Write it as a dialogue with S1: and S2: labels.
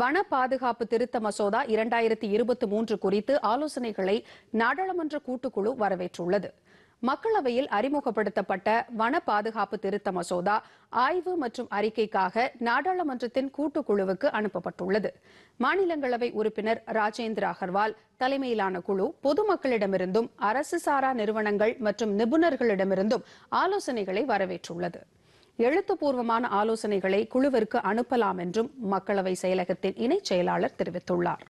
S1: வன பாதுகாப்பு திருத்த மசோதா இரண்டாயிரத்தி இருபத்தி மூன்று குறித்து ஆலோசனைகளை நாடாளுமன்ற கூட்டுக்குழு வரவேற்றுள்ளது மக்களவையில் அறிமுகப்படுத்தப்பட்ட வன பாதுகாப்பு திருத்த மசோதா ஆய்வு மற்றும் அறிக்கைக்காக நாடாளுமன்றத்தின் கூட்டுக்குழுவுக்கு அனுப்பப்பட்டுள்ளது மாநிலங்களவை உறுப்பினர் ராஜேந்திர அகர்வால் தலைமையிலான குழு பொதுமக்களிடமிருந்தும் அரசு சாரா நிறுவனங்கள் மற்றும் நிபுணர்களிடமிருந்தும் ஆலோசனைகளை வரவேற்றுள்ளது எழுத்துப்பூர்வமான ஆலோசனைகளை குழுவிற்கு அனுப்பலாம் என்றும் மக்களவை செயலகத்தின் இணைச் செயலாளர் தெரிவித்துள்ளார்